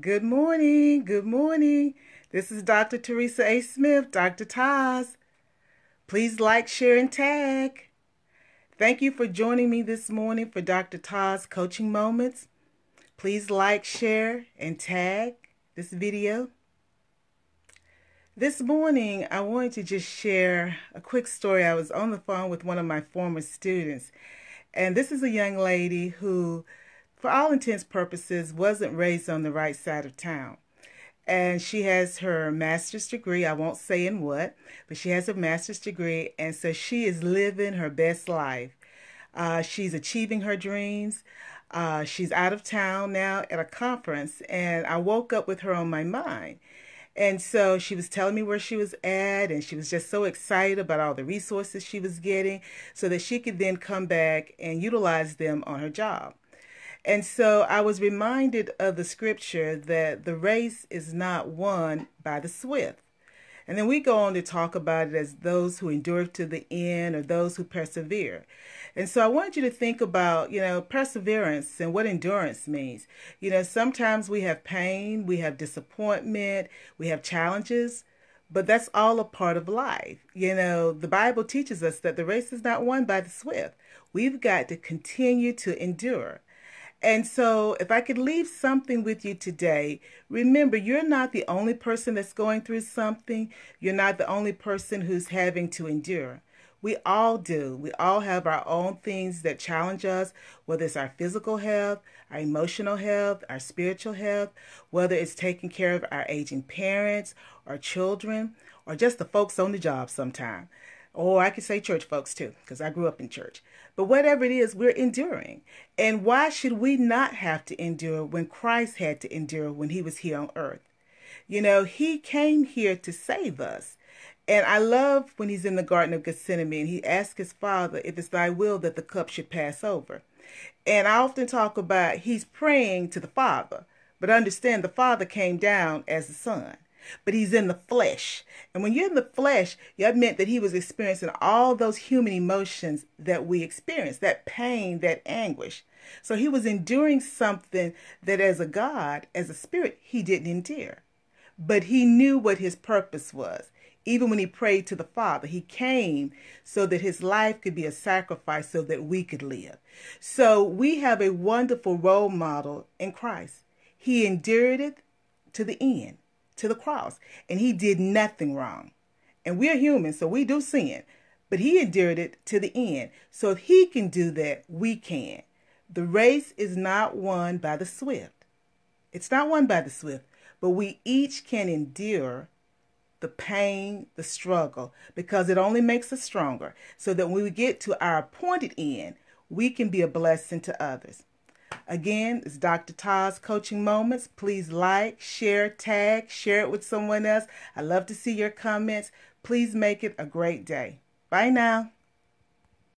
Good morning. Good morning. This is Dr. Teresa A. Smith, Dr. Taz. Please like, share, and tag. Thank you for joining me this morning for Dr. Taz Coaching Moments. Please like, share, and tag this video. This morning, I wanted to just share a quick story. I was on the phone with one of my former students, and this is a young lady who for all intents purposes, wasn't raised on the right side of town. And she has her master's degree. I won't say in what, but she has a master's degree. And so she is living her best life. Uh, she's achieving her dreams. Uh, she's out of town now at a conference. And I woke up with her on my mind. And so she was telling me where she was at, and she was just so excited about all the resources she was getting so that she could then come back and utilize them on her job. And so I was reminded of the scripture that the race is not won by the swift. And then we go on to talk about it as those who endure to the end or those who persevere. And so I want you to think about, you know, perseverance and what endurance means. You know, sometimes we have pain, we have disappointment, we have challenges, but that's all a part of life. You know, the Bible teaches us that the race is not won by the swift. We've got to continue to endure. And so, if I could leave something with you today, remember you're not the only person that's going through something. You're not the only person who's having to endure. We all do. We all have our own things that challenge us, whether it's our physical health, our emotional health, our spiritual health, whether it's taking care of our aging parents or children, or just the folks on the job Sometimes or I could say church folks too, because I grew up in church. But whatever it is, we're enduring. And why should we not have to endure when Christ had to endure when he was here on earth? You know, he came here to save us. And I love when he's in the Garden of Gethsemane and he asks his father if it's thy will that the cup should pass over. And I often talk about he's praying to the father, but understand the father came down as the son but he's in the flesh. And when you're in the flesh, that meant that he was experiencing all those human emotions that we experience that pain, that anguish. So he was enduring something that as a God, as a spirit, he didn't endure. But he knew what his purpose was. Even when he prayed to the Father, he came so that his life could be a sacrifice so that we could live. So we have a wonderful role model in Christ. He endured it to the end to the cross, and he did nothing wrong. And we're human, so we do sin, but he endured it to the end. So if he can do that, we can. The race is not won by the swift. It's not won by the swift, but we each can endure the pain, the struggle, because it only makes us stronger so that when we get to our appointed end, we can be a blessing to others. Again, it's Dr. Todd's Coaching Moments. Please like, share, tag, share it with someone else. I love to see your comments. Please make it a great day. Bye now.